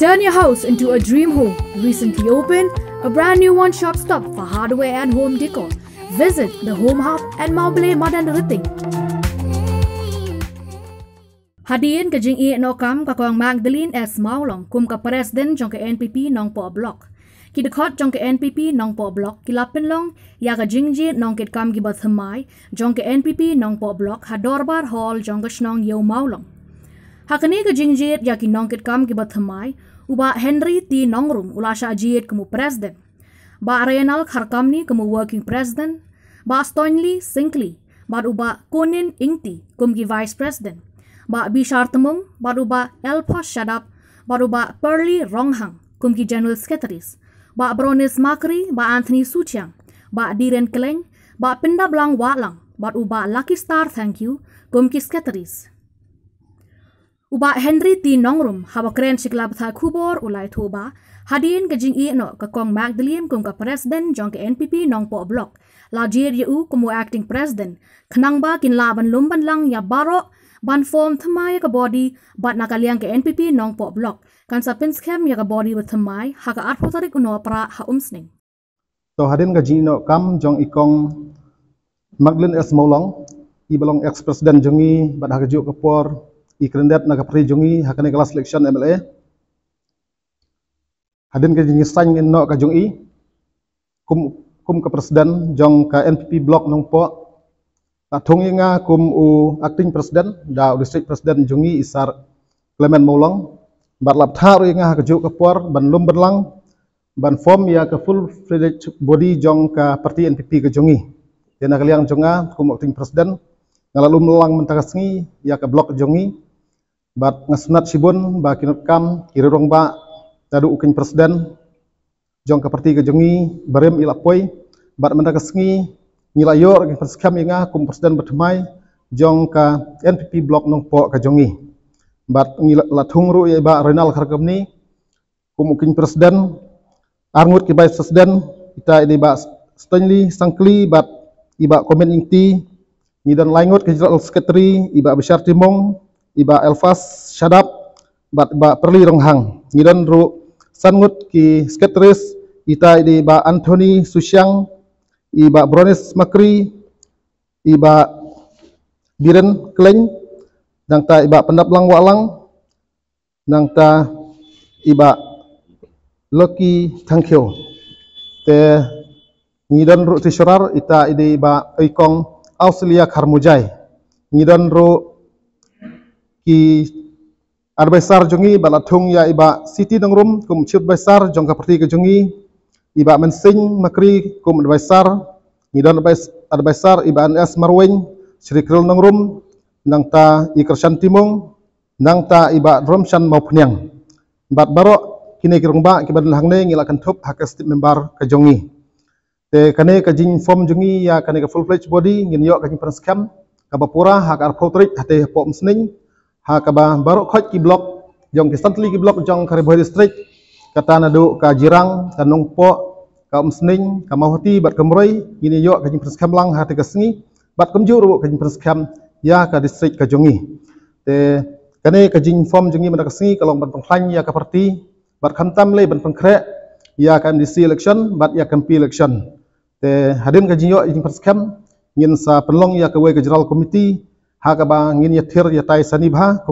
Turn your house into a dream home. Recently opened, a brand new one shop stop for hardware and home decor. Visit the Home Hub at Maubale Madan Riting. Hadiin ka jing iyan okam ka kuang magdalin es maulong kum ka presiden jong ka NPP nong po block. Kidakot jong ka NPP nong po block kilapin long ya ka jingjit nong kit kam gibat hamai jong ka NPP nong po block ha dorbar hall jong ka shnong yaw maulong. หากนี้ก็จริงจีดอยากกินน้องกิดกรรมกี่บัตรไม้อุบะเฮนรี่ตีน้องรุมอุลาชาจีดกมูเพรสเดนบาเรนัลคาร์กัมนี่กมูเวิร์กิ่งเพรสเดนบาสตอนลีซิงคลีบาอุบะโคนินอิงตีกุมกีไวส์เพรสเดนบาบิชาร์ตมงบาอุบะเอลพอสชัดับบาอุบะเพิร์ลีรองหังกุมกีเจนเนลสเคทริสบาบรอนิสมาครีบาแอนทนีซูชังบาดีเรนเคลงบาปินดาบลังวาลังบาอุบะลัคกี้สตาร์ thank you กุมกีสเคทริส Uba Henry T. Nongrum, hawa kren siklab tha kubor ulai thuba, hadien gajing i no ka kong magdaliem kum ka president jong ke NPP nongpo blok, la jir u kumu acting president, khanang ba kin laban lumban lang ya baro, ban form thamay ya ka body, bat nakaliang ke NPP nongpo blok, kan sa pinskem ya ka body with thamay, ha ka arpotarik uno pra ha umsning. So hadien gajing no kam jong ikong magdalien S. Molong, ibalong ex-president jongi, bat hakejuk kapor, i krendet na kapri jungi hakane kelas election MLA hadin ke jungi sang in no ka jungi kum kum ke presiden jong ka NPP block nong po ta thong nga kum u acting presiden, da district presiden jungi isar Clement Molong bar lap tha ru nga ka ju ka por ban lum ban ban form ya ka full fledged body jong ka parti NPP ka jungi dena kaliang jonga kum acting president ngalalum lang mentakasngi ya ke blok jungi bat ngesnat sibun ba kinutkam kirurong ba dadu ukin presiden jong ka parti gejengi barem ilapoi bat menda kesengi ngilayo ke presiden inga kum presiden bertemai jong ka NPP blok nong po ka jongi bat ngilatung ru ba renal kharkam ni kum ukin presiden arngut ki bai presiden kita ini ba stanley sangkli bat iba komen ingti ngidan laingut ke jelal sekretari iba besar timong iba elfas shadap bat ba perli ronghang ngidan ru sangut ki sketris ita di ba anthony susyang iba Bronis makri iba biren kleng nang ta iba pendap lang walang nang ta iba loki thankyo te ngidan ru tisrar ita di ba ikong auslia kharmujai ngidan ru ki arbesar jungi balathung ya iba city dangrum kum chip besar jongka prati ke jungi iba mensing makri kum arbesar ngidon arbesar iba as marwing sirikrul dangrum nang ta ikrshan timong nang ta iba mau maupniang bat baro kini kirung ba kibad lahang ne ngila kan thup hak step member ke jungi te kane ka jing form jungi ya kane ka full fledged body ngin yo ka jing pran scam ka bapura hak ar hate pom sning ha ka ba baro khoj ki blok jong ki santli ki blok jong khare bhoi district ka ta na du ka jirang ka nong po ka um sning ka mahoti bat kam roi ini yo ka jing preskam lang ha te ka sngi bat kam ju ru ka jing preskam ya ka district ka jong ni te ka ne ka jing form jong ni ma ka sngi ka long ban pang khlang ya ka parti bat kham tam le ban pang khre ya ka MDC election bat ya kam election te hadin ka jing yo jing preskam ngin sa penlong ya ka wai ka jeral committee haka ba ngin ya thir ya tai saniba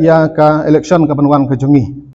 ya ka election ka ban wang